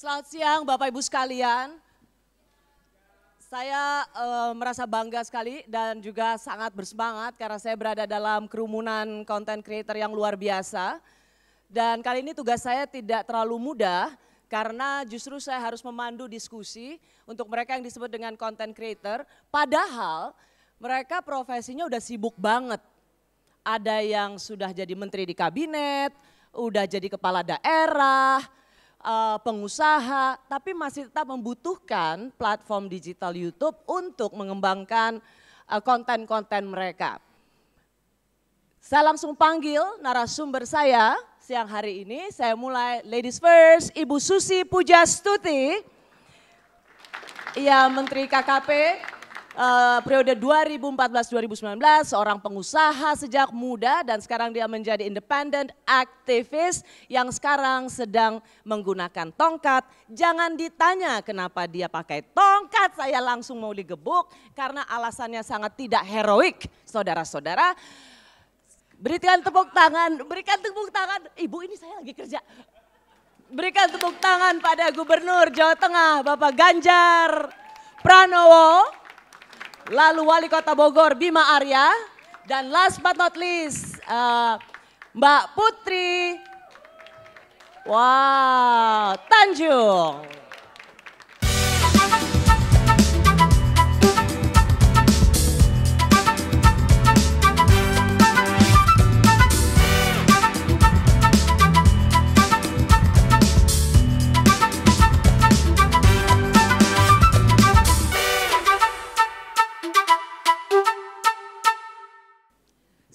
Selamat siang Bapak Ibu sekalian. Saya e, merasa bangga sekali dan juga sangat bersemangat karena saya berada dalam kerumunan konten creator yang luar biasa. Dan kali ini tugas saya tidak terlalu mudah karena justru saya harus memandu diskusi untuk mereka yang disebut dengan konten creator. Padahal mereka profesinya udah sibuk banget. Ada yang sudah jadi menteri di kabinet, udah jadi kepala daerah, uh, pengusaha, tapi masih tetap membutuhkan platform digital YouTube untuk mengembangkan eh, konten-konten uh, mereka. Saya langsung panggil narasumber saya siang hari ini. Saya mulai ladies first, Ibu Susi Pujastuti. Iya, Menteri KKP Eh, periode 2014-2019 seorang pengusaha sejak muda dan sekarang dia menjadi independen aktivis yang sekarang sedang menggunakan tongkat. Jangan ditanya kenapa dia pakai tongkat, saya langsung mau digebuk karena alasannya sangat tidak heroik, saudara-saudara. Berikan tepuk tangan, berikan tepuk tangan. Ibu ini saya lagi kerja. Berikan tepuk tangan pada Gubernur Jawa Tengah, Bapak Ganjar Pranowo lalu Wali Kota Bogor Bima Arya, dan last but not least uh, Mbak Putri Wow Tanjung.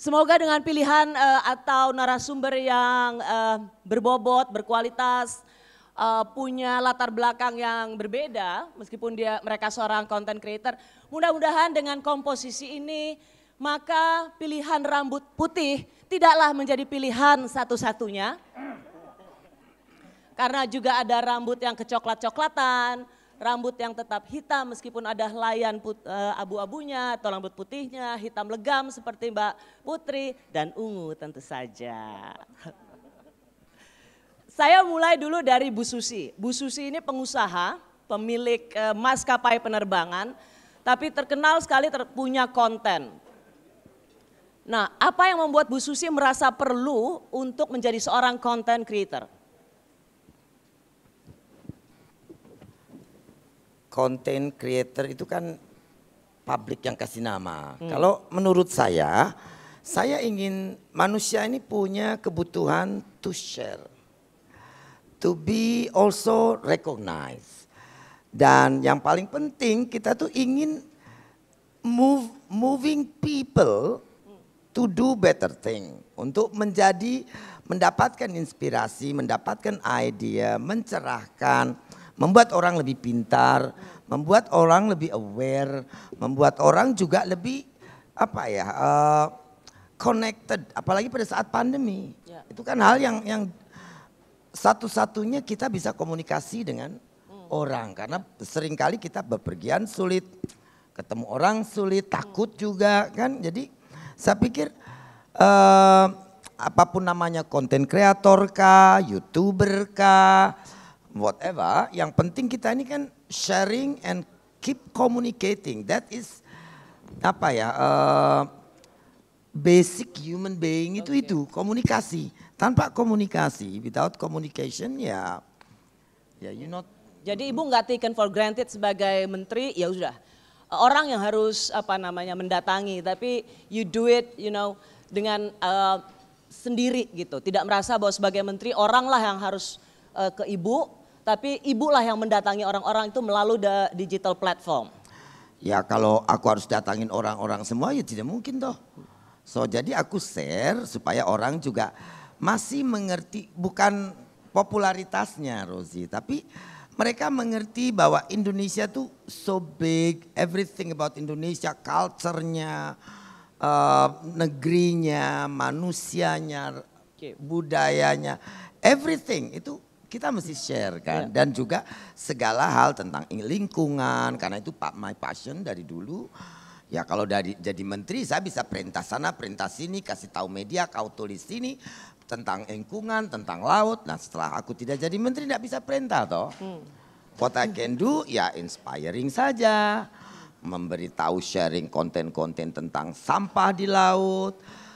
Semoga dengan pilihan uh, atau narasumber yang uh, berbobot, berkualitas, uh, punya latar belakang yang berbeda, meskipun dia mereka seorang content creator, mudah-mudahan dengan komposisi ini maka pilihan rambut putih tidaklah menjadi pilihan satu-satunya. Karena juga ada rambut yang kecoklat-coklatan, rambut yang tetap hitam meskipun ada helaian eh, abu-abunya atau rambut putihnya, hitam legam seperti Mbak Putri dan ungu tentu saja. Saya mulai dulu dari Bu Susi. Bu Susi ini pengusaha, pemilik eh, maskapai penerbangan, tapi terkenal sekali ter punya konten. Nah, apa yang membuat Bu Susi merasa perlu untuk menjadi seorang content creator? Content creator itu kan publik yang kasih nama. Hmm. Kalau menurut saya, saya ingin manusia ini punya kebutuhan to share, to be also recognized. Dan yang paling penting kita tuh ingin move moving people to do better thing untuk menjadi mendapatkan inspirasi, mendapatkan idea, mencerahkan. Hmm membuat orang lebih pintar, membuat orang lebih aware, membuat orang juga lebih apa ya uh, connected, apalagi pada saat pandemi. Ya. Itu kan hal yang yang satu-satunya kita bisa komunikasi dengan hmm. orang karena seringkali kita bepergian sulit, ketemu orang sulit, takut hmm. juga kan. Jadi saya pikir uh, apapun namanya konten kreator kah, youtuber kah, whatever, yang penting kita ini kan sharing and keep communicating. That is apa ya? Uh, basic human being itu okay. itu komunikasi. Tanpa komunikasi, without communication ya ya you not Jadi Ibu nggak taken for granted sebagai menteri, ya sudah. Orang yang harus apa namanya mendatangi, tapi you do it, you know, dengan uh, sendiri gitu. Tidak merasa bahwa sebagai menteri oranglah yang harus eh, ke ibu tapi ibulah yang mendatangi orang-orang itu melalui the digital platform. Ya kalau aku harus datangin orang-orang semua ya tidak mungkin toh. So jadi aku share supaya orang juga masih mengerti bukan popularitasnya Rosi. tapi mereka mengerti bahwa Indonesia tuh so big, everything about Indonesia, culture-nya, uh, negerinya, manusianya, budayanya, everything itu kita mesti hmm. share kan. Ya. Dan juga segala hal tentang lingkungan karena itu Pak my passion dari dulu. Ya kalau dari jadi menteri saya bisa perintah sana, perintah sini, kasih tahu media, kau tulis sini tentang lingkungan, tentang laut. Nah setelah aku tidak jadi menteri tidak bisa perintah toh. Hmm. What I can do ya inspiring saja. Memberitahu sharing konten-konten tentang sampah di laut.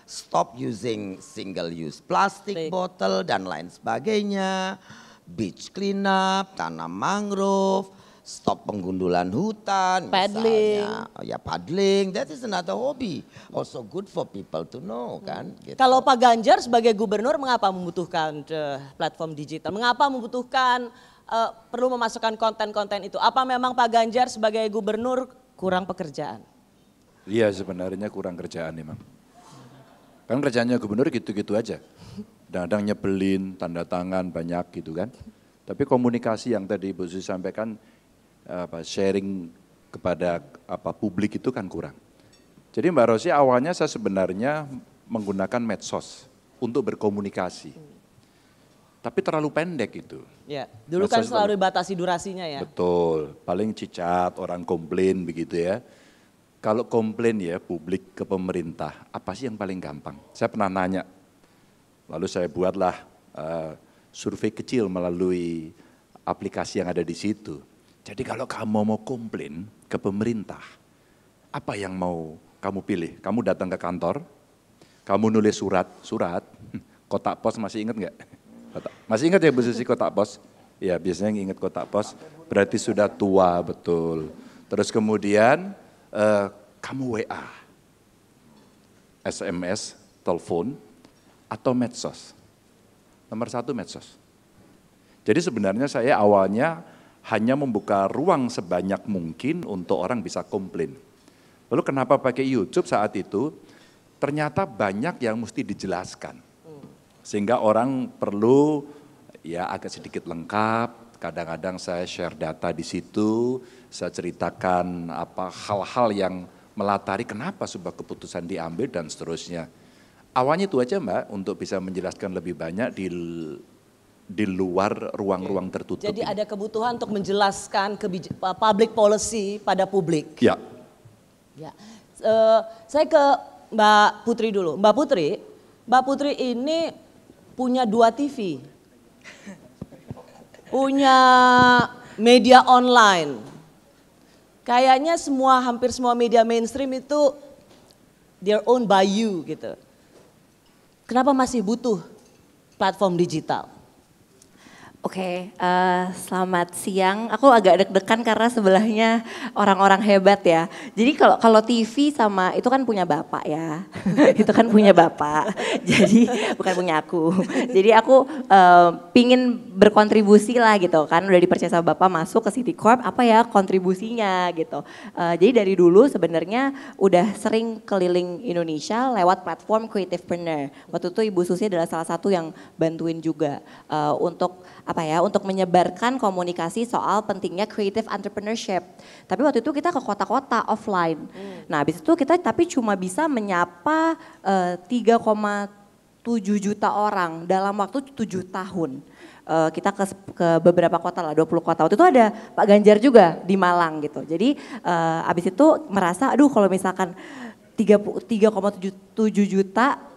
Stop using single use plastic bottle dan lain sebagainya beach cleanup, tanam mangrove, stop penggundulan hutan, paddling. misalnya. Oh ya paddling, that is another hobby. Also good for people to know kan. Gitu. Kalau Pak Ganjar sebagai gubernur mengapa membutuhkan eh, platform digital? Mengapa membutuhkan uh, perlu memasukkan konten-konten itu? Apa memang Pak Ganjar sebagai gubernur kurang pekerjaan? Iya sebenarnya kurang kerjaan memang. Kan kerjaannya gubernur gitu-gitu aja kadang-kadang nyebelin, tanda tangan banyak gitu kan. Tapi komunikasi yang tadi Bu Susi sampaikan, apa, sharing kepada apa publik itu kan kurang. Jadi Mbak Rosi awalnya saya sebenarnya menggunakan medsos untuk berkomunikasi. Tapi terlalu pendek itu. Ya, dulu kan medsos kan selalu dibatasi durasinya ya. Betul, paling cicat, orang komplain begitu ya. Kalau komplain ya publik ke pemerintah, apa sih yang paling gampang? Saya pernah nanya Lalu saya buatlah uh, survei kecil melalui aplikasi yang ada di situ. Jadi kalau kamu mau komplain ke pemerintah, apa yang mau kamu pilih? Kamu datang ke kantor, kamu nulis surat, surat, kotak pos masih ingat nggak? Masih ingat ya Bu Susi kotak pos? Ya biasanya yang ingat kotak pos, berarti sudah tua betul. Terus kemudian uh, kamu WA, SMS, telepon, atau medsos. Nomor satu medsos. Jadi sebenarnya saya awalnya hanya membuka ruang sebanyak mungkin untuk orang bisa komplain. Lalu kenapa pakai YouTube saat itu? Ternyata banyak yang mesti dijelaskan. Sehingga orang perlu ya agak sedikit lengkap, kadang-kadang saya share data di situ, saya ceritakan apa hal-hal yang melatari kenapa sebuah keputusan diambil dan seterusnya. Awalnya itu aja Mbak untuk bisa menjelaskan lebih banyak di di luar ruang-ruang tertutup. Jadi ini. ada kebutuhan untuk menjelaskan public policy pada publik. Ya. Ya. Uh, saya ke Mbak Putri dulu. Mbak Putri, Mbak Putri ini punya dua TV. punya media online. Kayaknya semua hampir semua media mainstream itu they're owned by you gitu. Kenapa masih butuh platform digital? Oke, okay, uh, eh, selamat siang. Aku agak deg-degan karena sebelahnya orang-orang hebat ya. Jadi kalau kalau TV sama itu kan punya bapak ya, itu kan punya bapak. Jadi bukan punya aku. Jadi aku uh, pingin berkontribusi lah gitu kan. Udah dipercaya sama bapak masuk ke City Corp. Apa ya kontribusinya gitu. Uh, jadi dari dulu sebenarnya udah sering keliling Indonesia lewat platform Creativepreneur. Waktu itu Ibu Susi adalah salah satu yang bantuin juga uh, untuk apa ya untuk menyebarkan komunikasi soal pentingnya creative entrepreneurship. Tapi waktu itu kita ke kota-kota offline. Hmm. Nah, habis itu kita tapi cuma bisa menyapa eh, uh, 3,7 juta orang dalam waktu 7 tahun. Uh, kita ke, ke beberapa kota lah, 20 kota. Waktu itu ada Pak Ganjar juga di Malang gitu. Jadi uh, eh, abis itu merasa, aduh kalau misalkan 3,7 juta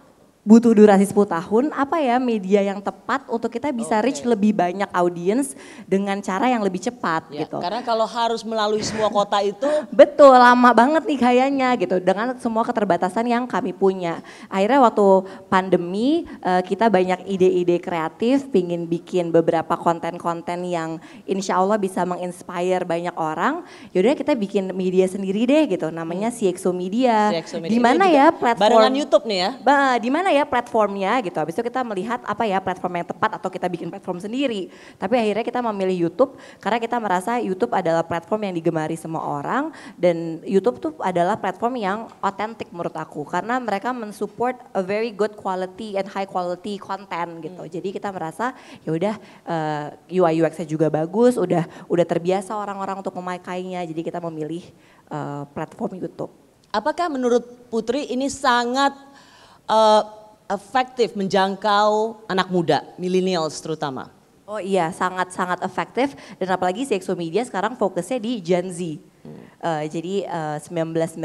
butuh durasi 10 tahun, apa ya media yang tepat untuk kita bisa okay. reach lebih banyak audiens dengan cara yang lebih cepat ya, gitu. Karena kalau harus melalui semua kota itu betul lama banget nih kayaknya gitu dengan semua keterbatasan yang kami punya. Akhirnya waktu pandemi eh, kita banyak ide-ide kreatif, pingin bikin beberapa konten-konten yang insya Allah bisa menginspire banyak orang. Yaudah kita bikin media sendiri deh gitu, namanya hmm. CXO Media. CXO Media. Di ya platform? Barengan YouTube nih ya? Ba, di ya platformnya gitu. Habis itu kita melihat apa ya platform yang tepat atau kita bikin platform sendiri. Tapi akhirnya kita memilih YouTube karena kita merasa YouTube adalah platform yang digemari semua orang dan YouTube tuh adalah platform yang otentik menurut aku karena mereka mensupport a very good quality and high quality content gitu. Hmm. Jadi kita merasa ya udah uh, eh, UI UX-nya juga bagus, udah udah terbiasa orang-orang untuk memakainya. Jadi kita memilih uh, platform YouTube. Apakah menurut Putri ini sangat uh, efektif menjangkau anak muda, millennials terutama? Oh iya, sangat-sangat efektif dan apalagi CXO Media sekarang fokusnya di Gen Z. Hmm. Uh, jadi eh, uh, 1996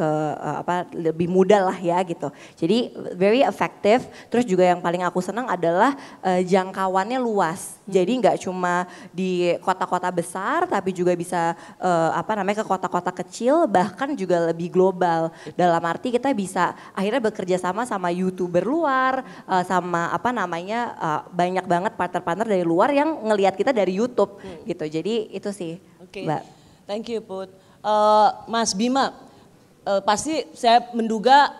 ke uh, apa lebih muda lah ya gitu. Jadi very effective. Terus juga yang paling aku senang adalah uh, jangkauannya luas. Hmm. Jadi nggak cuma di kota-kota besar, tapi juga bisa uh, apa namanya ke kota-kota kecil, bahkan juga lebih global. Dalam arti kita bisa akhirnya bekerja sama sama youtuber luar, uh, sama apa namanya uh, banyak banget partner-partner dari luar yang ngelihat kita dari YouTube hmm. gitu. Jadi itu sih, okay. mbak. Thank you Put. Uh, Mas Bima, uh, pasti saya menduga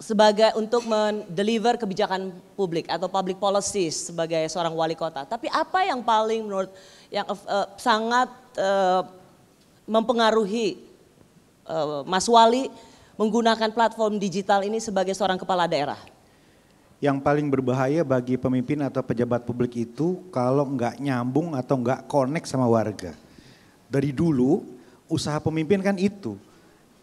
sebagai untuk mendeliver kebijakan publik atau public policy sebagai seorang wali kota. Tapi apa yang paling menurut yang uh, sangat uh, mempengaruhi uh, Mas Wali menggunakan platform digital ini sebagai seorang kepala daerah? Yang paling berbahaya bagi pemimpin atau pejabat publik itu kalau nggak nyambung atau nggak connect sama warga dari dulu usaha pemimpin kan itu.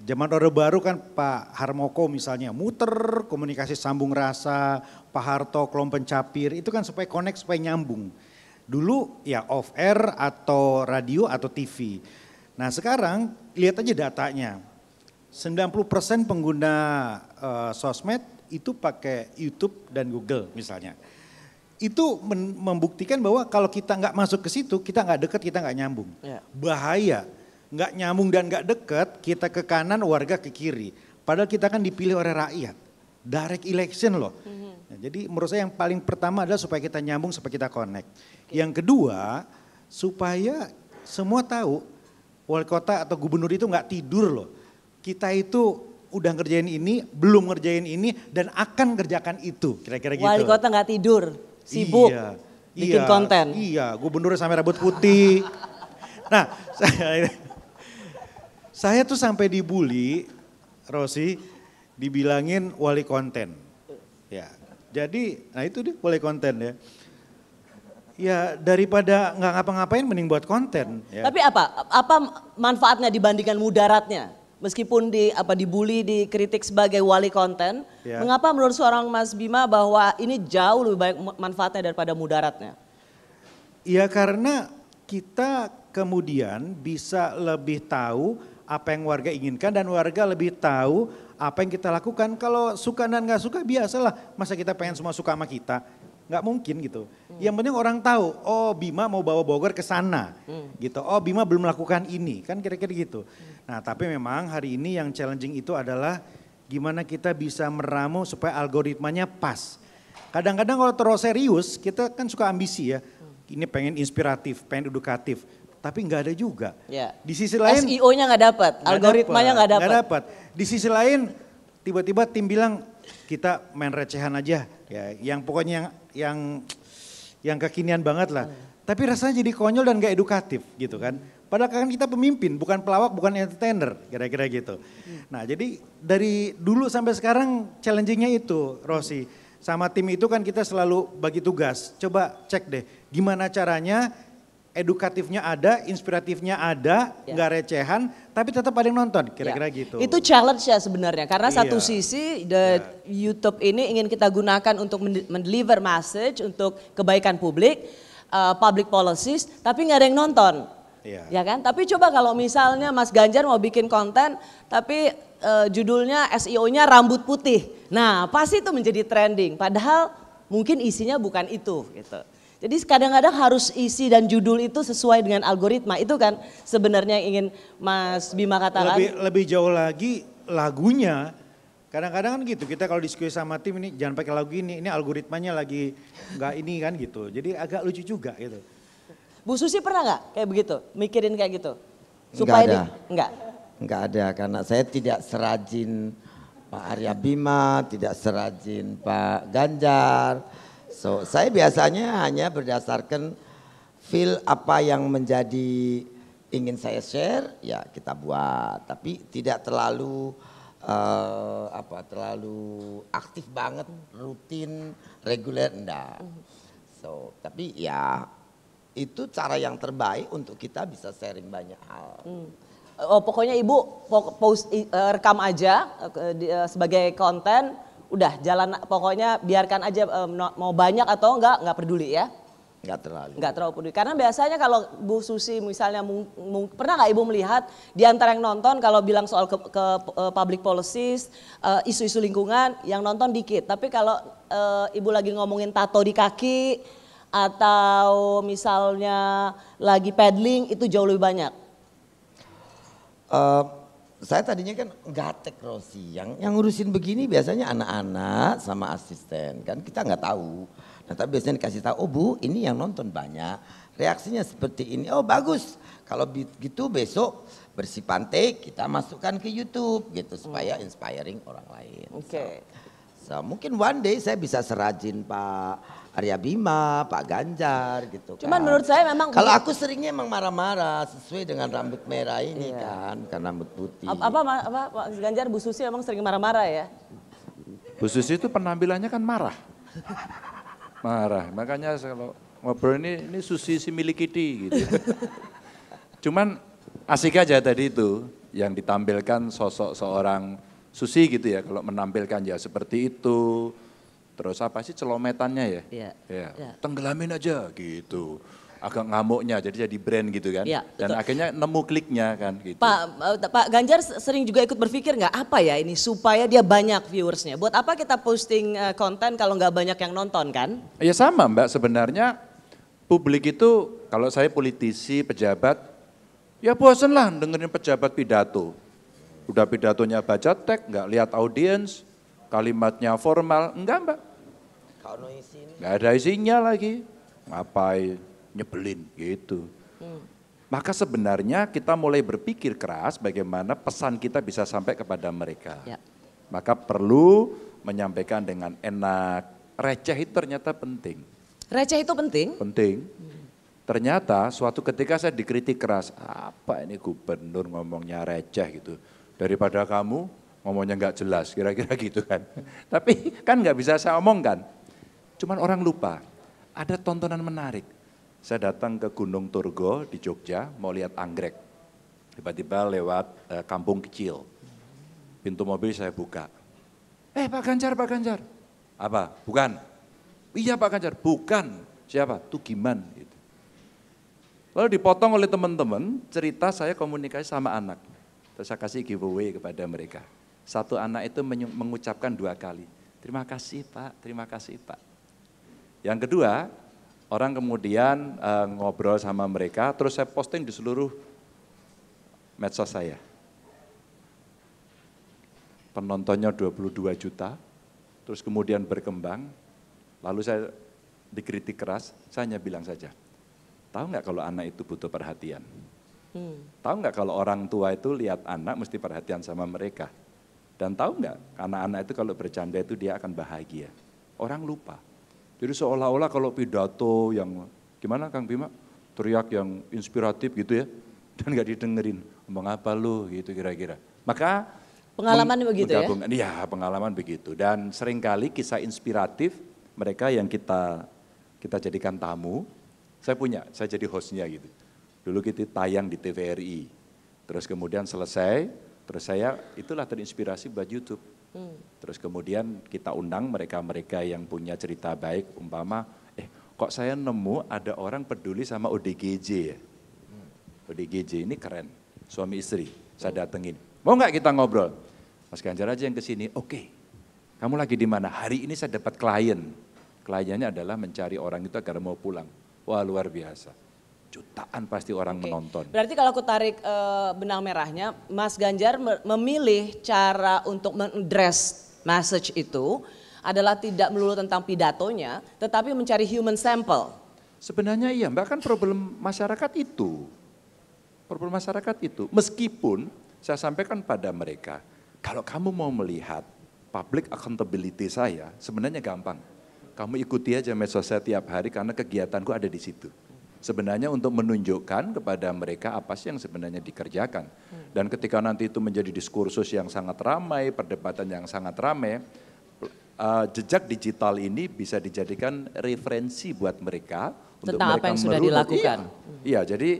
Zaman Orde Baru kan Pak Harmoko misalnya muter komunikasi sambung rasa, Pak Harto kelompok pencapir itu kan supaya connect supaya nyambung. Dulu ya off air atau radio atau TV. Nah sekarang lihat aja datanya. 90% pengguna uh, sosmed itu pakai YouTube dan Google misalnya itu membuktikan bahwa kalau kita nggak masuk ke situ, kita nggak deket, kita nggak nyambung. Ya. Bahaya, nggak nyambung dan nggak deket, kita ke kanan, warga ke kiri. Padahal kita kan dipilih oleh rakyat, direct election loh. Mm -hmm. nah, jadi menurut saya yang paling pertama adalah supaya kita nyambung, supaya kita connect. Okay. Yang kedua, supaya semua tahu wali kota atau gubernur itu nggak tidur loh. Kita itu udah ngerjain ini, belum ngerjain ini, dan akan kerjakan itu. Kira-kira gitu. Wali kota nggak tidur. Sibuk. Iya. Bikin iya, konten. Iya, gubernur sampai rambut putih. nah, saya, saya tuh sampai dibully, Rosi, dibilangin wali konten. Ya, jadi, nah itu deh wali konten ya. Ya daripada nggak ngapa-ngapain mending buat konten. Ya. Tapi apa? Apa manfaatnya dibandingkan mudaratnya? meskipun di apa dibully, dikritik sebagai wali konten, yeah. mengapa menurut seorang Mas Bima bahwa ini jauh lebih baik manfaatnya daripada mudaratnya? Ya karena kita kemudian bisa lebih tahu apa yang warga inginkan dan warga lebih tahu apa yang kita lakukan. Kalau suka dan nggak suka biasalah masa kita pengen semua suka sama kita nggak mungkin gitu. Hmm. Yang penting orang tahu, oh Bima mau bawa Bogor ke sana, hmm. gitu. Oh Bima belum melakukan ini, kan kira-kira gitu. Hmm. Nah tapi memang hari ini yang challenging itu adalah gimana kita bisa meramu supaya algoritmanya pas. Kadang-kadang kalau terlalu serius, kita kan suka ambisi ya. Hmm. Ini pengen inspiratif, pengen edukatif, tapi nggak ada juga. Ya. Di sisi lain SEO-nya nggak dapat, algoritmanya nggak Nggak dapat. Di sisi lain tiba-tiba tim bilang kita main recehan aja ya yang pokoknya yang yang yang kekinian banget lah. Hmm. Tapi rasanya jadi konyol dan gak edukatif gitu kan. Padahal kan kita pemimpin, bukan pelawak, bukan entertainer, kira-kira gitu. Hmm. Nah jadi dari dulu sampai sekarang challengingnya itu, Rosi Sama tim itu kan kita selalu bagi tugas. Coba cek deh, gimana caranya edukatifnya ada, inspiratifnya ada, ya. nggak yeah. recehan, tapi tetap ada yang nonton, ya. kira-kira yeah. gitu. Itu challenge ya sebenarnya, karena yeah. satu sisi the yeah. YouTube ini ingin kita gunakan untuk mendeliver message untuk kebaikan publik, uh, public policies, tapi nggak ada yang nonton. Yeah. Ya kan? Tapi coba kalau misalnya Mas Ganjar mau bikin konten tapi uh, judulnya SEO-nya rambut putih. Nah, pasti itu menjadi trending padahal mungkin isinya bukan itu gitu. Jadi kadang-kadang harus isi dan judul itu sesuai dengan algoritma. Itu kan sebenarnya ingin Mas Bima katakan. Lebih, lebih jauh lagi lagunya Kadang-kadang kan gitu, kita kalau diskusi sama tim ini jangan pakai lagu ini, ini algoritmanya lagi nggak ini kan gitu. Jadi agak lucu juga gitu. Bu Susi pernah nggak kayak begitu, mikirin kayak gitu? Supaya enggak ada. Di, enggak? Enggak ada, karena saya tidak serajin Pak Arya Bima, tidak serajin Pak Ganjar, So, saya biasanya hanya berdasarkan feel apa yang menjadi ingin saya share, ya kita buat. Tapi tidak terlalu uh, apa terlalu aktif banget, rutin, reguler enggak. So, tapi ya itu cara yang terbaik untuk kita bisa sharing banyak hal. Hmm. Oh, pokoknya Ibu post rekam aja eh, eh, sebagai konten udah jalan pokoknya biarkan aja um, mau banyak atau enggak nggak peduli ya nggak terlalu nggak terlalu peduli karena biasanya kalau Bu Susi misalnya mung, mung, pernah nggak ibu melihat di antara yang nonton kalau bilang soal ke, ke uh, public policies isu eh, isu-isu lingkungan yang nonton dikit tapi kalau uh, ibu lagi ngomongin tato di kaki atau misalnya lagi paddling itu jauh lebih banyak uh, saya tadinya kan gatek Rosi, yang yang ngurusin begini biasanya anak-anak sama asisten kan kita nggak tahu. Nah tapi biasanya dikasih tahu, oh bu ini yang nonton banyak, reaksinya seperti ini, oh bagus. Kalau gitu besok bersih pantai kita masukkan ke YouTube gitu supaya inspiring orang lain. Oke. Okay. So, so mungkin one day saya bisa serajin Pak Arya Bima, Pak Ganjar gitu Cuman kan. menurut saya memang Kalau aku seringnya emang marah-marah sesuai dengan rambut merah ini iya. kan, kan rambut putih. Apa, apa, apa Pak Ganjar Bu Susi emang sering marah-marah ya? Bu Susi itu penampilannya kan marah. Marah. Makanya kalau ngobrol ini ini Susi si milikiti gitu. Cuman asik aja tadi itu yang ditampilkan sosok seorang Susi gitu ya kalau menampilkan ya seperti itu Terus apa sih celometannya ya? Iya. Ya. ya. Tenggelamin aja gitu. Agak ngamuknya jadi jadi brand gitu kan. Ya, Dan akhirnya nemu kliknya kan gitu. Pak eh, Pak Ganjar sering juga ikut berpikir nggak apa ya ini supaya dia banyak viewersnya. Buat apa kita posting eh, konten kalau nggak banyak yang nonton kan? Ya sama Mbak sebenarnya publik itu kalau saya politisi, pejabat, ya bosen lah dengerin pejabat pidato. Udah pidatonya baca teks, nggak lihat audiens, kalimatnya formal, enggak mbak. Enggak ada isinya lagi, ngapain, nyebelin gitu. Hmm. Maka sebenarnya kita mulai berpikir keras bagaimana pesan kita bisa sampai kepada mereka. Ya. Maka perlu menyampaikan dengan enak. Receh itu ternyata penting. Receh itu penting? Penting. Ternyata suatu ketika saya dikritik keras, apa ini gubernur ngomongnya receh gitu. Daripada kamu ngomongnya nggak jelas, kira-kira gitu kan. Tapi kan nggak bisa saya omongkan. Cuman orang lupa, ada tontonan menarik. Saya datang ke Gunung Turgo di Jogja, mau lihat anggrek. Tiba-tiba lewat e, kampung kecil. Pintu mobil saya buka. Eh Pak Ganjar, Pak Ganjar. Apa? Bukan. Iya Pak Ganjar, bukan. Siapa? Giman. Gitu. Lalu dipotong oleh teman-teman, cerita saya komunikasi sama anak. Terus saya kasih giveaway kepada mereka. Satu anak itu mengucapkan dua kali. Terima kasih Pak, terima kasih Pak. Yang kedua, orang kemudian e, ngobrol sama mereka, terus saya posting di seluruh medsos saya. Penontonnya 22 juta, terus kemudian berkembang, lalu saya dikritik keras, saya hanya bilang saja, tahu nggak kalau anak itu butuh perhatian? Hmm. Tahu nggak kalau orang tua itu lihat anak mesti perhatian sama mereka? Dan tahu nggak, anak-anak itu kalau bercanda itu dia akan bahagia. Orang lupa. Jadi seolah-olah kalau pidato yang, gimana Kang Bima? Teriak yang inspiratif gitu ya, dan nggak didengerin. mengapa lu gitu kira-kira. Maka pengalaman meng- begitu ya? Iya pengalaman begitu. Dan seringkali kisah inspiratif mereka yang kita kita jadikan tamu, saya punya, saya jadi hostnya gitu. Dulu kita tayang di TVRI, terus kemudian selesai, Terus saya itulah terinspirasi buat YouTube. Hmm. Terus kemudian kita undang mereka-mereka yang punya cerita baik, umpama, eh kok saya nemu ada orang peduli sama ODGJ ya. Hmm. ODGJ ini keren, suami istri. Saya datengin, mau nggak kita ngobrol? Mas Ganjar aja yang kesini, oke. Okay. Kamu lagi di mana? Hari ini saya dapat klien. Kliennya adalah mencari orang itu agar mau pulang. Wah luar biasa jutaan pasti orang okay. menonton. Berarti kalau aku tarik e, benang merahnya, Mas Ganjar memilih cara untuk mendress message itu adalah tidak melulu tentang pidatonya, tetapi mencari human sample. Sebenarnya iya, mbak kan problem masyarakat itu, problem masyarakat itu, meskipun saya sampaikan pada mereka, kalau kamu mau melihat public accountability saya, sebenarnya gampang. Kamu ikuti aja medsos saya tiap hari karena kegiatanku ada di situ sebenarnya untuk menunjukkan kepada mereka apa sih yang sebenarnya dikerjakan. Dan ketika nanti itu menjadi diskursus yang sangat ramai, perdebatan yang sangat ramai, eh, jejak digital ini bisa dijadikan referensi buat mereka untuk mereka apa yang sudah dilakukan. Iya, iya jadi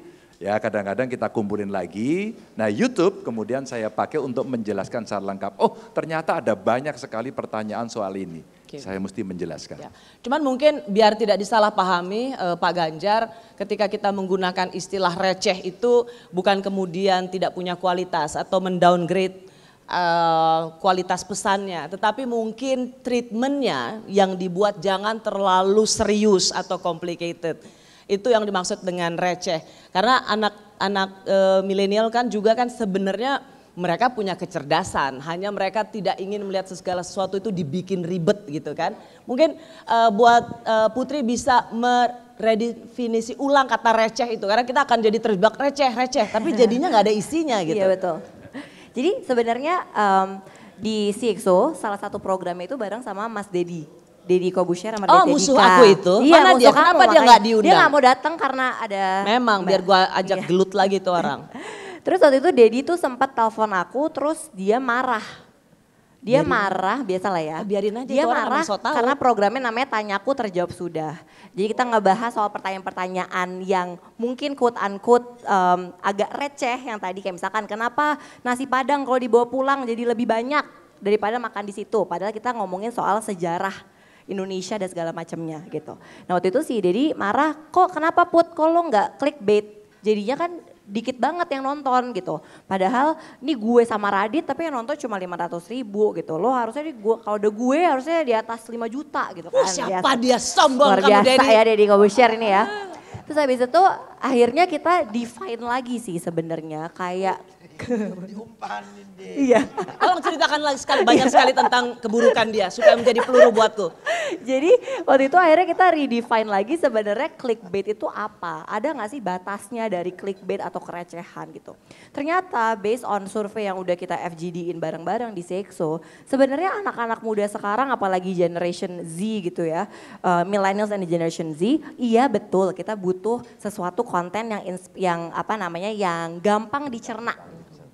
ya kadang-kadang kita kumpulin lagi. Nah, YouTube kemudian saya pakai untuk menjelaskan secara lengkap. Oh, ternyata ada banyak sekali pertanyaan soal ini. Okay. Saya mesti menjelaskan. Ya. Cuman mungkin biar tidak disalahpahami eh, Pak Ganjar, ketika kita menggunakan istilah receh itu bukan kemudian tidak punya kualitas atau mendowngrade eh, kualitas pesannya, tetapi mungkin treatmentnya yang dibuat jangan terlalu serius atau complicated. Itu yang dimaksud dengan receh. Karena anak-anak e, milenial kan juga kan sebenarnya mereka punya kecerdasan, hanya mereka tidak ingin melihat segala sesuatu itu dibikin ribet gitu kan. Mungkin uh, buat uh, Putri bisa meredefinisi ulang kata receh itu karena kita akan jadi terjebak receh receh, tapi jadinya nggak ada isinya gitu. Iya betul. Jadi sebenarnya um, di CXO salah satu programnya itu bareng sama Mas Dedi. Deddy Kobusher sama Oh musuh aku itu? Iya, Mana dia? Kenapa dia nggak diundang? Dia nggak mau datang karena ada... Memang biar gua ajak iya. gelut lagi tuh orang. Terus waktu itu Dedi tuh sempat telepon aku terus dia marah. Dia biarin, marah lah ya. Oh, biarin aja dia marah so tahu. karena programnya namanya tanya aku terjawab sudah. Jadi kita ngebahas soal pertanyaan-pertanyaan yang mungkin quote unquote um, agak receh yang tadi kayak misalkan kenapa nasi padang kalau dibawa pulang jadi lebih banyak daripada makan di situ. Padahal kita ngomongin soal sejarah Indonesia dan segala macamnya gitu. Nah waktu itu sih Dedi marah kok kenapa put kalau nggak clickbait jadinya kan dikit banget yang nonton gitu. Padahal ini gue sama Radit tapi yang nonton cuma 500 ribu gitu. Lo harusnya di gue kalau udah gue harusnya di atas 5 juta gitu kan. Uh, siapa biasa. dia sombong Luar kamu biasa Daddy. ya Deddy Share ini ya. Ah. Terus habis itu akhirnya kita define lagi sih sebenarnya kayak Diumpanin Iya. Tolong ceritakan lagi sekali banyak sekali tentang keburukan dia supaya menjadi peluru buatku. Jadi waktu itu akhirnya kita redefine lagi sebenarnya clickbait itu apa? Ada nggak sih batasnya dari clickbait atau kerecehan gitu? Ternyata based on survei yang udah kita FGD-in bareng-bareng di Sexo, sebenarnya anak-anak muda sekarang apalagi generation Z gitu ya, uh, millennials and generation Z, iya betul kita butuh sesuatu konten yang yang apa namanya yang gampang dicerna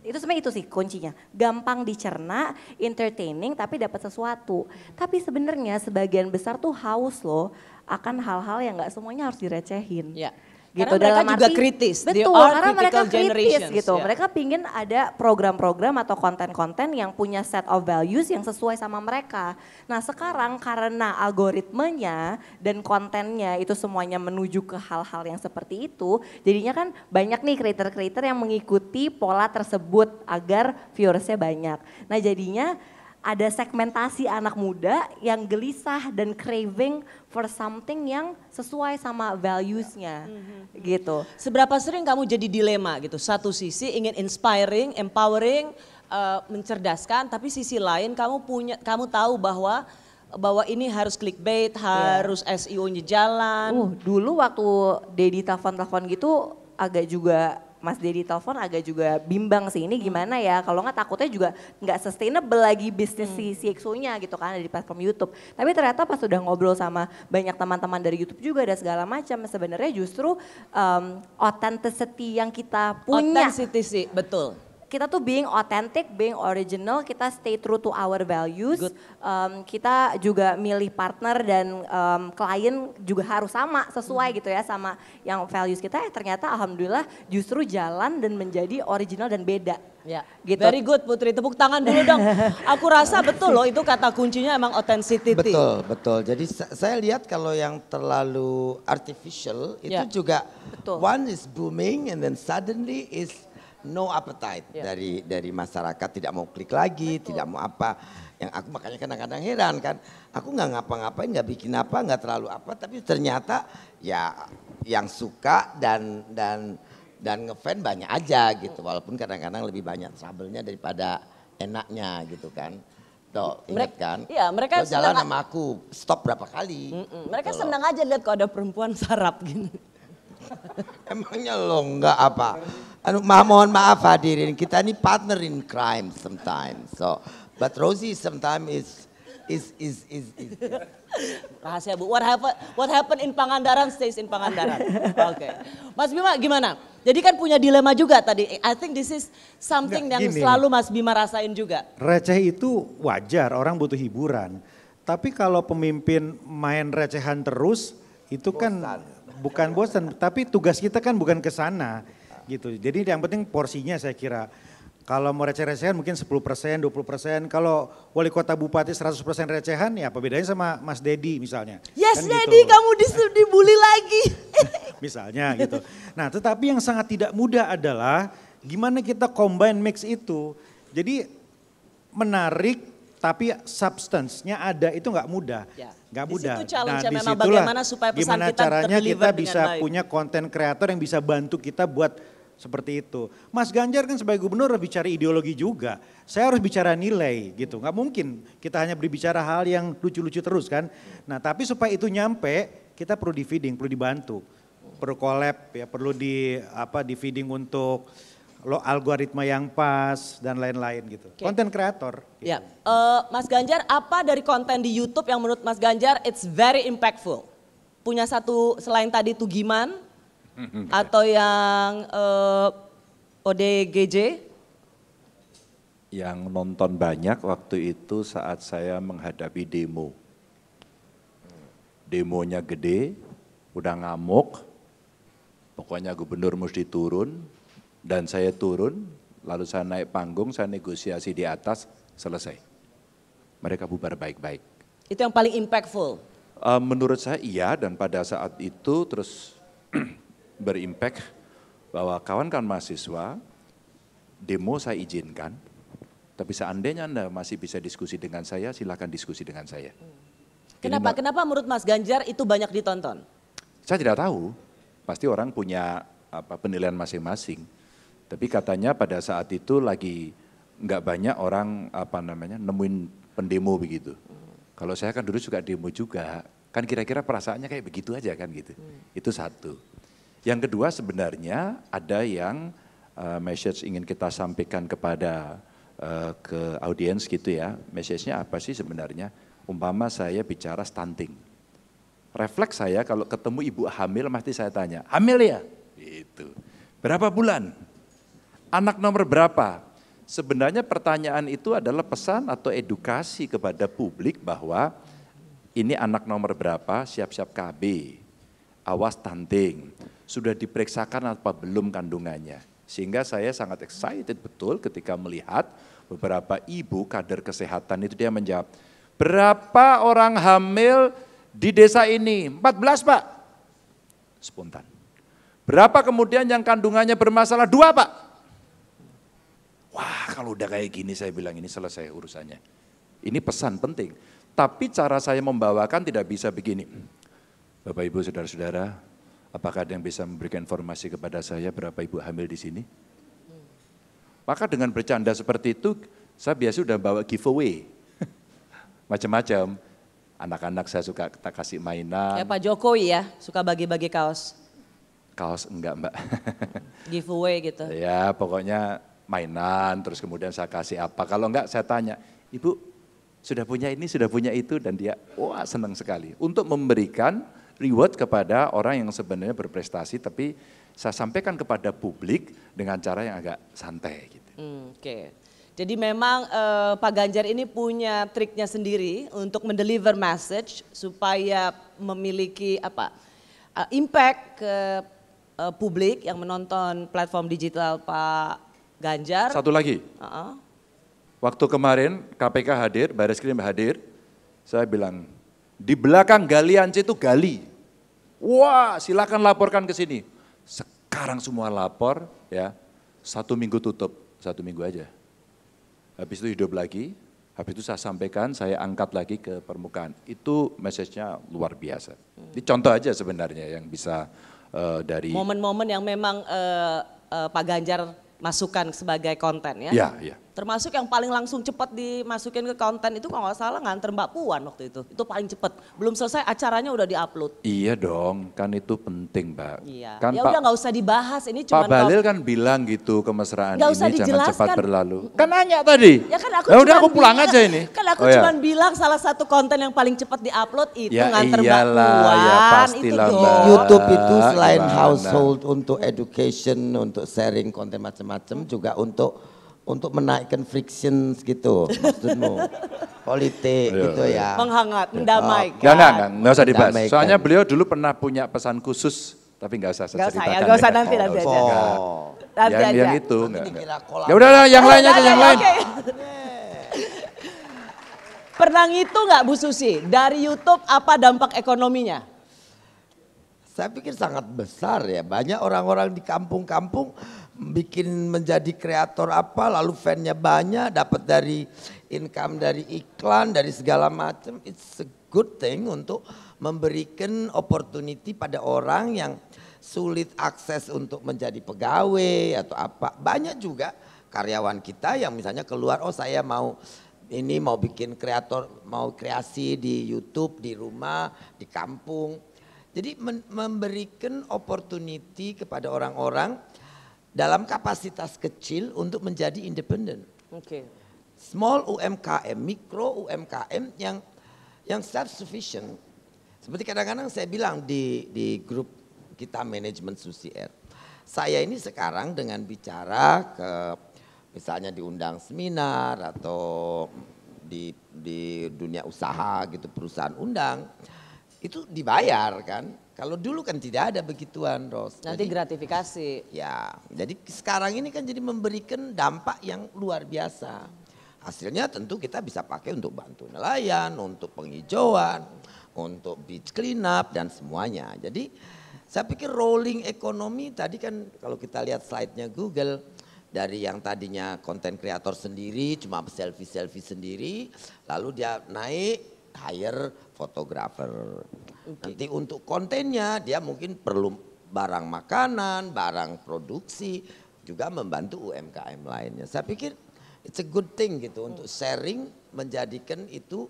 itu sebenarnya itu sih kuncinya. Gampang dicerna, entertaining tapi dapat sesuatu. Tapi sebenarnya sebagian besar tuh haus loh akan hal-hal yang nggak semuanya harus direcehin. Yeah. Gitu, karena dalam mereka juga arti, kritis. Betul, karena mereka kritis gitu. Yeah. Mereka pingin ada program-program atau konten-konten yang punya set of values yang sesuai sama mereka. Nah sekarang karena algoritmenya dan kontennya itu semuanya menuju ke hal-hal yang seperti itu, jadinya kan banyak nih creator-creator yang mengikuti pola tersebut agar viewersnya banyak. Nah jadinya ada segmentasi anak muda yang gelisah dan craving for something yang sesuai sama valuesnya mm-hmm. gitu. Seberapa sering kamu jadi dilema gitu? Satu sisi ingin inspiring, empowering, uh, mencerdaskan, tapi sisi lain kamu punya kamu tahu bahwa bahwa ini harus clickbait, iya. harus SEO-nya jalan. Uh, dulu waktu Dedi telepon-telepon gitu agak juga Mas Dedi telepon agak juga bimbang sih ini hmm. gimana ya kalau nggak takutnya juga nggak sustainable lagi bisnis hmm. si CXO-nya gitu kan dari platform YouTube. Tapi ternyata pas sudah ngobrol sama banyak teman-teman dari YouTube juga ada segala macam sebenarnya justru um, authenticity yang kita punya. Authenticity betul kita tuh being authentic, being original, kita stay true to our values. Good. Um, kita juga milih partner dan um, klien juga harus sama sesuai hmm. gitu ya sama yang values kita. Eh ternyata alhamdulillah justru jalan dan menjadi original dan beda. Ya, gitu. Very good Putri, tepuk tangan dulu dong. Aku rasa betul loh itu kata kuncinya emang authenticity. Betul, betul. Jadi saya lihat kalau yang terlalu artificial itu ya. juga betul. one is booming and then suddenly is no appetite yeah. dari dari masyarakat tidak mau klik lagi, Betul. tidak mau apa. Yang aku makanya kadang-kadang heran kan, aku nggak ngapa-ngapain, nggak bikin apa, nggak terlalu apa, tapi ternyata ya yang suka dan dan dan ngefan banyak aja gitu, walaupun kadang-kadang lebih banyak trouble daripada enaknya gitu kan. Tuh, ingat kan? Iya, mereka Lo jalan sama aku, stop berapa kali. Mm -mm. Mereka Tuh. Gitu senang aja lihat kok ada perempuan sarap gini. Emangnya lo nggak apa? Anu, ma mohon maaf hadirin, kita ini partner in crime sometimes. So, but Rosie sometimes is is is is, is. rahasia bu. What happen What happened in Pangandaran stays in Pangandaran. Oke, okay. Mas Bima gimana? Jadi kan punya dilema juga tadi. I think this is something Nggak, yang gini, selalu Mas Bima rasain juga. Receh itu wajar, orang butuh hiburan. Tapi kalau pemimpin main recehan terus, itu kan bosan. kan bukan bosan. tapi tugas kita kan bukan ke sana gitu. Jadi yang penting porsinya saya kira. Kalau mau receh-recehan mungkin 10 persen, 20 persen. Kalau wali kota bupati 100 persen recehan ya apa bedanya sama Mas Dedi misalnya. Yes kan Dedi gitu. kamu dibully lagi. misalnya gitu. Nah tetapi yang sangat tidak mudah adalah gimana kita combine mix itu. Jadi menarik tapi substance-nya ada itu nggak mudah. Ya. Gak mudah. Nah, di situ nah, disitulah bagaimana supaya pesan gimana kita caranya kita bisa punya konten kreator yang bisa bantu kita buat seperti itu. Mas Ganjar kan sebagai gubernur harus bicara ideologi juga. Saya harus bicara nilai gitu. Nggak mungkin kita hanya berbicara hal yang lucu-lucu terus kan. Nah tapi supaya itu nyampe kita perlu di feeding, perlu dibantu. Perlu collab ya, perlu di apa di feeding untuk lo algoritma yang pas dan lain-lain gitu. Okay. Konten kreator. Gitu. Ya, uh, Mas Ganjar, apa dari konten di YouTube yang menurut Mas Ganjar it's very impactful? Punya satu selain tadi Tugiman, Mm-hmm. atau yang uh, eh, ODGJ? Yang nonton banyak waktu itu saat saya menghadapi demo. Demonya gede, udah ngamuk, pokoknya gubernur mesti turun, dan saya turun, lalu saya naik panggung, saya negosiasi di atas, selesai. Mereka bubar baik-baik. Itu yang paling impactful? Uh, menurut saya iya, dan pada saat itu terus berimpak bahwa kawan-kawan mahasiswa demo saya izinkan, tapi seandainya Anda masih bisa diskusi dengan saya, silahkan diskusi dengan saya. Hmm. Kenapa? Kenapa menurut Mas Ganjar itu banyak ditonton? Saya tidak tahu. Pasti orang punya apa penilaian masing-masing. Tapi katanya pada saat itu lagi nggak banyak orang apa namanya nemuin pendemo begitu. Hmm. Kalau saya kan dulu suka demo juga, kan kira-kira perasaannya kayak begitu aja kan gitu. Hmm. Itu satu. Yang kedua sebenarnya ada yang uh, message ingin kita sampaikan kepada uh, ke audiens gitu ya. Message-nya apa sih sebenarnya? Umpama saya bicara stunting. Refleks saya kalau ketemu ibu hamil pasti saya tanya, hamil ya? Itu. Berapa bulan? Anak nomor berapa? Sebenarnya pertanyaan itu adalah pesan atau edukasi kepada publik bahwa ini anak nomor berapa, siap-siap KB, awas stunting sudah diperiksakan apa belum kandungannya. Sehingga saya sangat excited betul ketika melihat beberapa ibu kader kesehatan itu dia menjawab, berapa orang hamil di desa ini? 14 pak. Spontan. Berapa kemudian yang kandungannya bermasalah? Dua pak. Wah kalau udah kayak gini saya bilang ini selesai urusannya. Ini pesan penting. Tapi cara saya membawakan tidak bisa begini. Bapak Ibu Saudara-saudara, Apakah ada yang bisa memberikan informasi kepada saya berapa ibu hamil di sini? Maka dengan bercanda seperti itu, saya biasa sudah bawa giveaway. Macam-macam. Anak-anak saya suka kita kasih mainan. Ya Pak Jokowi ya, suka bagi-bagi kaos. Kaos enggak mbak. giveaway gitu. Ya pokoknya mainan, terus kemudian saya kasih apa. Kalau enggak saya tanya, ibu sudah punya ini, sudah punya itu, dan dia wah senang sekali. Untuk memberikan reward kepada orang yang sebenarnya berprestasi tapi saya sampaikan kepada publik dengan cara yang agak santai gitu. Hmm, Oke. Okay. Jadi memang eh, Pak Ganjar ini punya triknya sendiri untuk mendeliver message supaya memiliki apa uh, impact ke uh, publik yang menonton platform digital Pak Ganjar. Satu lagi. Uh -uh. Waktu kemarin KPK hadir, Baris Krim hadir, saya bilang di belakang galian C itu gali. Wah, silakan laporkan ke sini. Sekarang semua lapor, ya. Satu minggu tutup, satu minggu aja. Habis itu hidup lagi, habis itu saya sampaikan, saya angkat lagi ke permukaan. Itu message-nya luar biasa. Hmm. Ini contoh aja sebenarnya yang bisa uh, dari momen-momen yang memang uh, uh, Pak Ganjar masukkan sebagai konten ya. Iya, iya. Termasuk yang paling langsung cepat dimasukin ke konten itu kalau nggak salah nganter Mbak Puan waktu itu. Itu paling cepat. Belum selesai acaranya udah diupload. Iya dong, kan itu penting Mbak. Iya. Kan ya Pak, udah nggak usah dibahas. Ini cuma Pak Balil kan bilang gitu kemesraan gak ini usah jangan cepat berlalu. Kan nanya tadi. Ya kan aku nah, udah aku pulang bilang, aja ini. Kan aku oh, iya. cuma bilang salah satu konten yang paling cepat diupload itu ya, nganter iyalah, Mbak ya Puan. Ya pastilah itu Mbak. YouTube itu selain Mbak, household untuk education, untuk sharing konten macam-macam juga untuk untuk menaikkan friction gitu maksudmu politik yeah. gitu iya. ya menghangat iya. mendamaikan nggak nggak nggak nggak usah dibahas mendamaikan. soalnya beliau dulu pernah punya pesan khusus tapi nggak usah saya ceritakan. Usah, ya. usah ya. nanti nanti oh, aja. Oh. Nanti yang, aja. yang itu nggak Ya udah lah yang lainnya aja yang lain. Pernah ngitung nggak Bu Susi dari YouTube apa dampak ekonominya? Saya pikir sangat besar ya. Banyak orang-orang di kampung-kampung bikin menjadi kreator apa lalu fannya banyak dapat dari income dari iklan dari segala macam it's a good thing untuk memberikan opportunity pada orang yang sulit akses untuk menjadi pegawai atau apa banyak juga karyawan kita yang misalnya keluar oh saya mau ini mau bikin kreator mau kreasi di YouTube di rumah di kampung jadi memberikan opportunity kepada orang-orang dalam kapasitas kecil untuk menjadi independen. Oke. Okay. Small UMKM, mikro UMKM yang yang self sufficient. Seperti kadang-kadang saya bilang di di grup kita manajemen Susi Air. Saya ini sekarang dengan bicara ke misalnya diundang seminar atau di di dunia usaha gitu perusahaan undang itu dibayar kan kalau dulu kan tidak ada begituan, Ros. Nanti jadi, gratifikasi. Ya, jadi sekarang ini kan jadi memberikan dampak yang luar biasa. Hasilnya tentu kita bisa pakai untuk bantu nelayan, untuk penghijauan, untuk beach cleanup dan semuanya. Jadi saya pikir rolling ekonomi tadi kan kalau kita lihat slide-nya Google dari yang tadinya konten kreator sendiri cuma selfie-selfie sendiri lalu dia naik hire fotografer. Okay. Nanti untuk kontennya dia mungkin perlu barang makanan, barang produksi, juga membantu UMKM lainnya. Saya pikir it's a good thing gitu untuk sharing menjadikan itu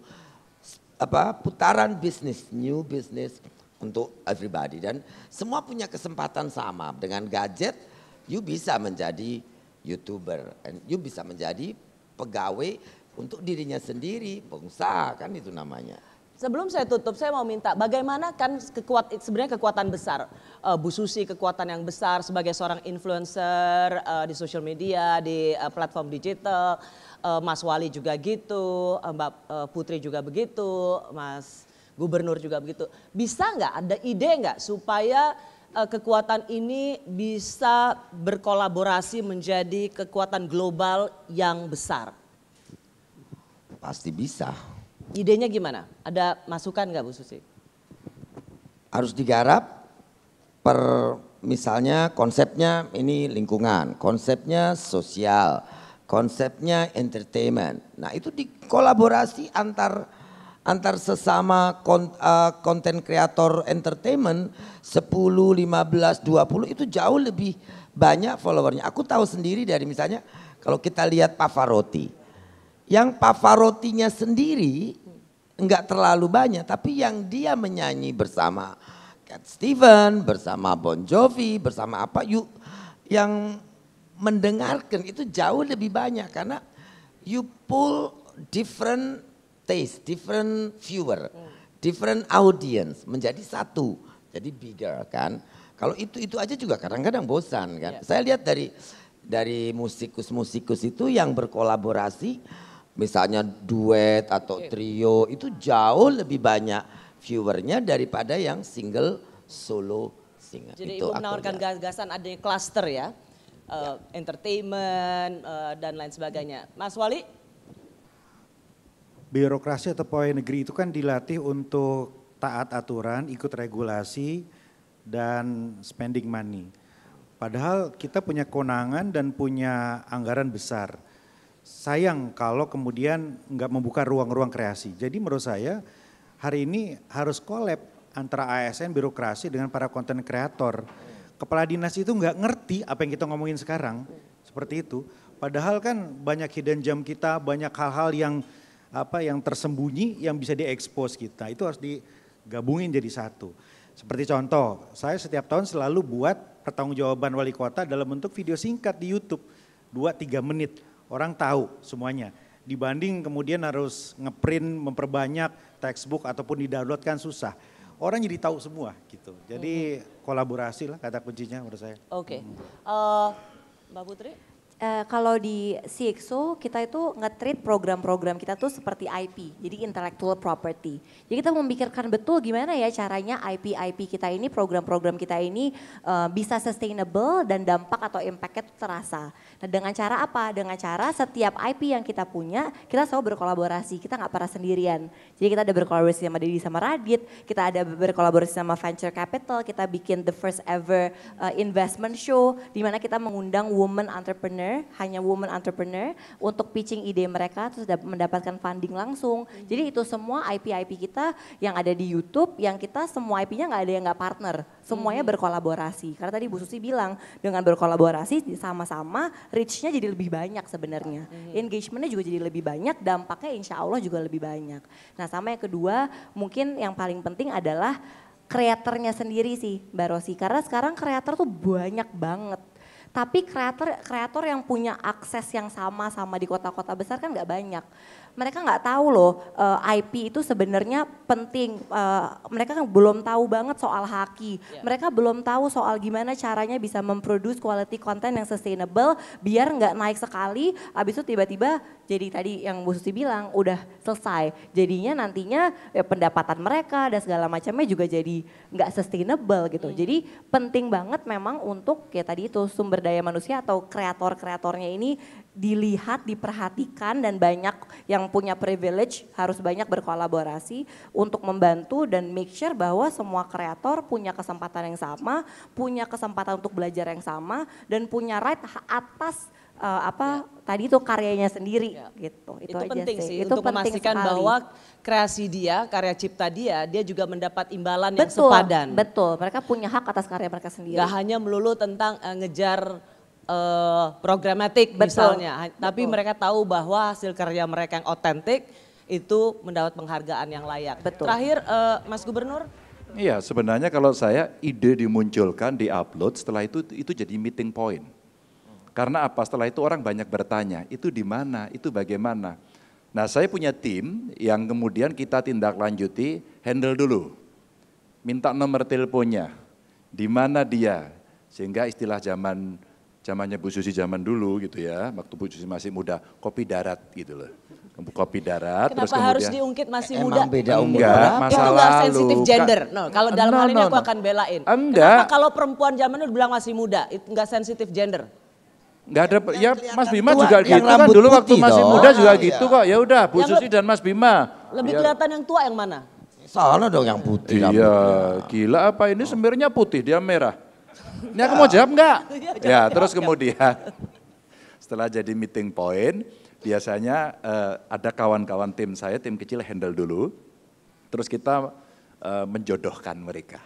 apa putaran bisnis, new business untuk everybody dan semua punya kesempatan sama dengan gadget you bisa menjadi youtuber and you bisa menjadi pegawai untuk dirinya sendiri, pengusaha kan itu namanya. Sebelum saya tutup, saya mau minta bagaimana kan kekuat, sebenarnya kekuatan besar uh, Bu Susi kekuatan yang besar sebagai seorang influencer uh, di social media, di uh, platform digital, uh, Mas Wali juga gitu, Mbak uh, Putri juga begitu, Mas Gubernur juga begitu. Bisa nggak ada ide nggak supaya uh, kekuatan ini bisa berkolaborasi menjadi kekuatan global yang besar? Pasti bisa. Idenya gimana? Ada masukan nggak Bu Susi? Harus digarap per misalnya konsepnya ini lingkungan, konsepnya sosial, konsepnya entertainment. Nah itu dikolaborasi antar antar sesama eh, konten kreator entertainment 10, 15, 20 itu jauh lebih banyak followernya. Aku tahu sendiri dari misalnya kalau kita lihat Pavarotti. Yang Pavarotti-nya sendiri enggak terlalu banyak, tapi yang dia menyanyi bersama Cat Steven, bersama Bon Jovi, bersama apa yuk yang mendengarkan itu jauh lebih banyak karena you pull different taste, different viewer, different audience menjadi satu, jadi bigger kan. Kalau itu itu aja juga kadang-kadang bosan kan. Yeah. Saya lihat dari dari musikus-musikus itu yang berkolaborasi misalnya duet atau iya. trio itu jauh lebih banyak viewernya daripada yang single solo singer. Jadi itu ibu menawarkan gagasan adanya cluster ya, uh, entertainment uh, dan lain sebagainya. Mas Wali? Birokrasi atau pegawai negeri itu kan dilatih untuk taat aturan, ikut regulasi, dan spending money. Padahal kita punya kewenangan dan punya anggaran besar sayang kalau kemudian nggak membuka ruang-ruang kreasi. Jadi menurut saya hari ini harus kolab antara ASN birokrasi dengan para konten kreator. Kepala dinas itu nggak ngerti apa yang kita ngomongin sekarang, seperti itu. Padahal kan banyak hidden jam kita, banyak hal-hal yang apa yang tersembunyi yang bisa diekspos kita. Itu harus digabungin jadi satu. Seperti contoh, saya setiap tahun selalu buat pertanggungjawaban wali kota dalam bentuk video singkat di YouTube. 2 tiga menit orang tahu semuanya. Dibanding kemudian harus ngeprint, memperbanyak textbook ataupun didownload kan susah. Orang jadi tahu semua gitu. Jadi hmm kolaborasi lah kata kuncinya menurut saya. Oke, okay. hmm. uh, eh, Mbak Putri. Uh, kalau di CXO kita itu nge-treat program-program kita tuh seperti IP, jadi intellectual property. Jadi kita memikirkan betul gimana ya caranya IP-IP kita ini, program-program kita ini uh, bisa sustainable dan dampak atau impact nya terasa. Nah dengan cara apa? Dengan cara setiap IP yang kita punya, kita selalu berkolaborasi, kita nggak pernah sendirian. Jadi kita ada berkolaborasi sama Didi sama Radit, kita ada berkolaborasi sama Venture Capital, kita bikin the first ever uh, investment show, di mana kita mengundang woman entrepreneur, hanya woman entrepreneur, untuk pitching ide mereka, terus mendapatkan funding langsung. Jadi itu semua IP-IP kita yang ada di YouTube, yang kita semua IP-nya nggak ada yang nggak partner, semuanya hmm. berkolaborasi. Karena tadi Bu Susi bilang, dengan berkolaborasi sama-sama reach jadi lebih banyak sebenarnya. Hmm. engagementnya juga jadi lebih banyak, dampaknya insya Allah juga lebih banyak. Nah sama yang kedua mungkin yang paling penting adalah kreatornya sendiri sih Mbak Rosi. Karena sekarang kreator tuh banyak banget tapi kreator kreator yang punya akses yang sama sama di kota-kota besar kan nggak banyak mereka nggak tahu loh uh, eh, IP itu sebenarnya penting. Uh, mereka kan belum tahu banget soal haki. Yeah. Mereka belum tahu soal gimana caranya bisa memproduce quality content yang sustainable biar nggak naik sekali. Abis itu tiba-tiba jadi tadi yang Bu Susi bilang udah selesai. Jadinya nantinya ya, pendapatan mereka dan segala macamnya juga jadi nggak sustainable gitu. Mm. Jadi penting banget memang untuk kayak tadi itu sumber daya manusia atau kreator-kreatornya ini dilihat, diperhatikan dan banyak yang punya privilege harus banyak berkolaborasi untuk membantu dan make sure bahwa semua kreator punya kesempatan yang sama, punya kesempatan untuk belajar yang sama dan punya right atas uh, apa ya. tadi itu karyanya sendiri ya. gitu. Itu, itu aja penting sih, Itu untuk penting memastikan sekali. bahwa kreasi dia, karya cipta dia, dia juga mendapat imbalan betul, yang sepadan. Betul, mereka punya hak atas karya mereka sendiri. Gak hanya melulu tentang uh, ngejar uh, programatik misalnya. Betul. Tapi mereka tahu bahwa hasil karya mereka yang otentik itu mendapat penghargaan yang layak. Betul. Terakhir uh, Mas Gubernur. Iya sebenarnya kalau saya ide dimunculkan, diupload setelah itu itu jadi meeting point. Karena apa? Setelah itu orang banyak bertanya, itu di mana, itu bagaimana. Nah saya punya tim yang kemudian kita tindak lanjuti, handle dulu. Minta nomor teleponnya, di mana dia. Sehingga istilah zaman zamannya Bu Susi zaman dulu gitu ya, waktu Bu Susi masih muda, kopi darat gitu loh. Kopi darat. Kenapa terus kemudian, harus diungkit masih muda? beda umur. Enggak, masa itu enggak sensitif gender. No, kalau dalam no, hal ini no, aku akan belain. Enggak. Kenapa kalau perempuan zaman dulu bilang masih muda, enggak sensitif gender? Enggak ada yang ya Mas Bima tua, juga gitu kan dulu waktu masih dong. muda juga ah, gitu iya. kok. Ya udah Bu Susi dan Mas Bima. Lebih ya. kelihatan yang tua yang mana? Salah dong yang putih. Iya, gila apa ini semirnya putih dia merah. Ini aku mau jawab enggak? Iya, ya, terus kemudian setelah jadi meeting point, biasanya uh, ada kawan-kawan tim saya, tim kecil handle dulu, terus kita uh, menjodohkan mereka.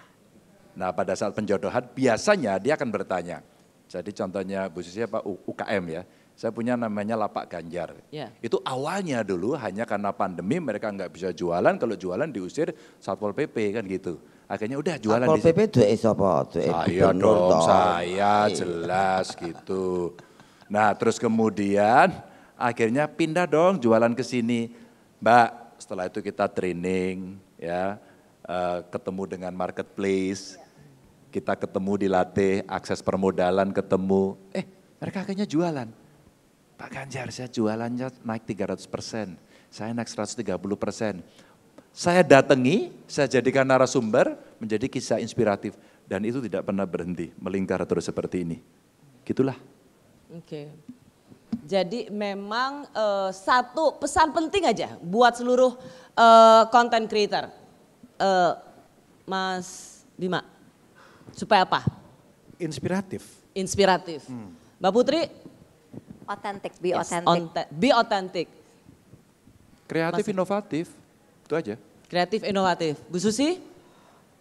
Nah pada saat penjodohan biasanya dia akan bertanya. Jadi contohnya Bu Susi apa UKM ya, saya punya namanya lapak ganjar. Ya. Itu awalnya dulu hanya karena pandemi mereka nggak bisa jualan, kalau jualan diusir Satpol PP kan gitu. Akhirnya udah jualan Apol di PP duwe siapa Duwe saya dong, toh. saya iya. jelas gitu. Nah, terus kemudian akhirnya pindah dong jualan ke sini. Mbak, setelah itu kita training ya, eh, ketemu dengan marketplace, kita ketemu di akses permodalan ketemu. Eh, mereka akhirnya jualan. Pak Ganjar, saya jualannya naik 300 persen, saya naik 130 persen saya datangi, saya jadikan narasumber menjadi kisah inspiratif dan itu tidak pernah berhenti melingkar terus seperti ini. Gitulah. Oke. Okay. Jadi memang uh, satu pesan penting aja buat seluruh uh, content creator. Uh, Mas Bima. Supaya apa? Inspiratif. Inspiratif. Hmm. Mbak Putri? authentic, be authentic. Yes, be authentic. Kreatif, Mas, inovatif. Itu aja. Kreatif, inovatif. Bu Susi?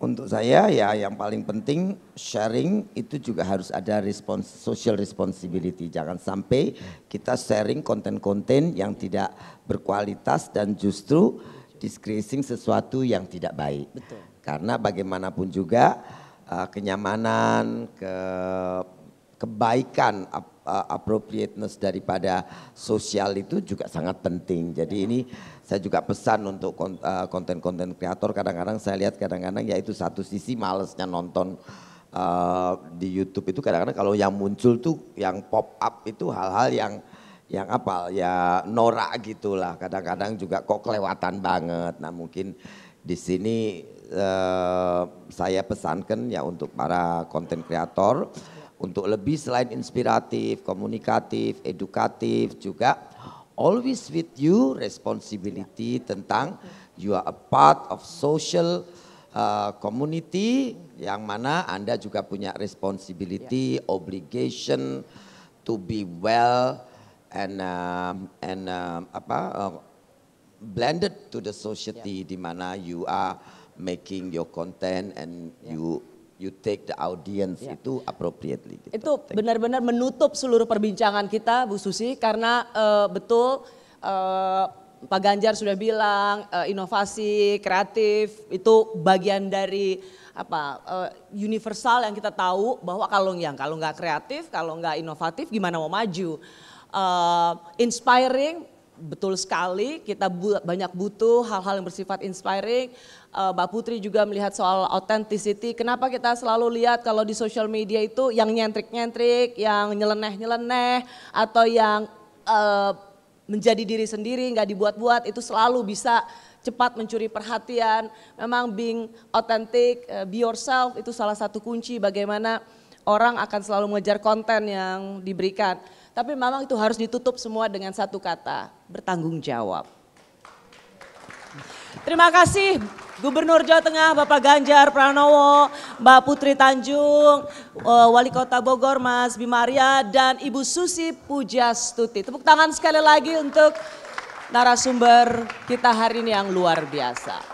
Untuk saya ya yang paling penting sharing itu juga harus ada respons social responsibility. Jangan sampai kita sharing konten-konten yang tidak berkualitas dan justru disgracing sesuatu yang tidak baik. Betul. Karena bagaimanapun juga eh, kenyamanan, ke kebaikan Eh, appropriateness daripada sosial itu juga sangat penting. Jadi ini saya juga pesan untuk eh, konten-konten kreator kadang-kadang saya lihat kadang-kadang ya itu satu sisi malesnya nonton uh, di YouTube itu kadang-kadang kalau yang muncul tuh yang pop up itu hal-hal yang yang apa ya norak gitulah kadang-kadang juga kok kelewatan banget. Nah mungkin di sini uh, saya pesankan ya untuk para konten kreator untuk lebih selain inspiratif, komunikatif, edukatif juga always with you responsibility tentang you are a part of social uh, community yang mana Anda juga punya responsibility, yeah. obligation to be well and uh, and uh, apa uh, blended to the society yeah. di mana you are making your content and yeah. you you take the audience yeah. itu appropriately. Gitu. Itu benar-benar menutup seluruh perbincangan kita, Bu Susi, karena uh, betul uh, Pak Ganjar sudah bilang eh, inovasi kreatif itu bagian dari apa universal yang kita tahu bahwa kalau yang kalau nggak kreatif, kalau nggak inovatif, gimana mau maju? Uh, inspiring betul sekali kita bu banyak butuh hal-hal yang bersifat inspiring. Uh, Mbak Putri juga melihat soal authenticity. Kenapa kita selalu lihat kalau di social media itu yang nyentrik-nyentrik, yang nyeleneh-nyeleneh, atau yang uh, menjadi diri sendiri, nggak dibuat-buat, itu selalu bisa cepat mencuri perhatian. Memang being authentic, uh, be yourself itu salah satu kunci bagaimana orang akan selalu mengejar konten yang diberikan. Tapi memang itu harus ditutup semua dengan satu kata, bertanggung jawab. Terima kasih Gubernur Jawa Tengah Bapak Ganjar Pranowo, Mbak Putri Tanjung, eh, Wali Kota Bogor Mas Bimaria dan Ibu Susi Pujastuti. Tepuk tangan sekali lagi untuk narasumber kita hari ini yang luar biasa.